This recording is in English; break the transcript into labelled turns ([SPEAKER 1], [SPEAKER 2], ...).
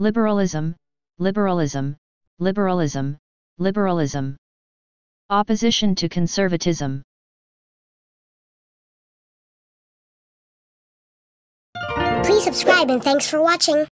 [SPEAKER 1] Liberalism, liberalism, liberalism,
[SPEAKER 2] liberalism. Opposition to conservatism.
[SPEAKER 3] Please subscribe and thanks for watching.